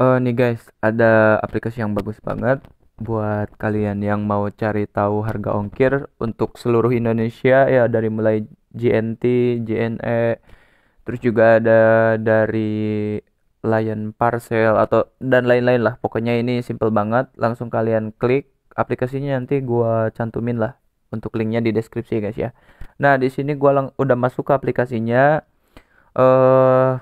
uh, nih guys ada aplikasi yang bagus banget buat kalian yang mau cari tahu harga ongkir untuk seluruh Indonesia ya dari mulai JNT, JNE, terus juga ada dari Lion Parcel atau dan lain-lain lah. Pokoknya ini simple banget, langsung kalian klik aplikasinya nanti gua cantumin lah untuk linknya di deskripsi guys ya. Nah, di sini gua lang udah masuk ke aplikasinya. Eh uh,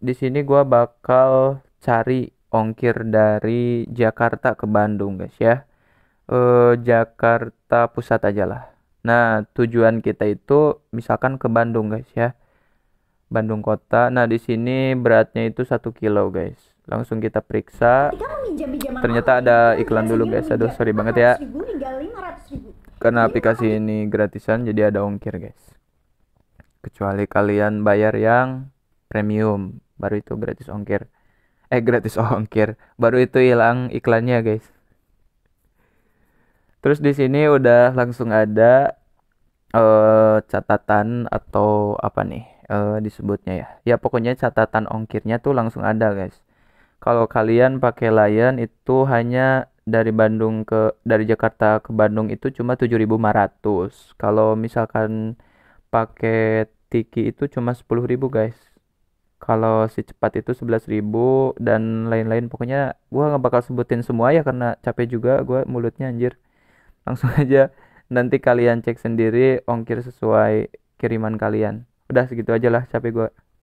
di sini gua bakal cari ongkir dari Jakarta ke Bandung guys ya e, Jakarta pusat aja lah nah tujuan kita itu misalkan ke Bandung guys ya Bandung kota nah di sini beratnya itu satu kilo guys langsung kita periksa ternyata ada iklan dulu guys aduh sorry banget ya karena iya. aplikasi ini gratisan jadi ada ongkir guys kecuali kalian bayar yang premium baru itu gratis ongkir eh gratis ongkir baru itu hilang iklannya guys terus di sini udah langsung ada uh, catatan atau apa nih uh, disebutnya ya ya pokoknya catatan ongkirnya tuh langsung ada guys kalau kalian pakai Lion itu hanya dari Bandung ke dari Jakarta ke Bandung itu cuma 7.500. Kalau misalkan pakai Tiki itu cuma 10.000 guys kalau si cepat itu 11.000 dan lain-lain pokoknya gua nggak bakal sebutin semua ya karena capek juga gua mulutnya anjir langsung aja nanti kalian cek sendiri ongkir sesuai kiriman kalian udah segitu aja lah capek gua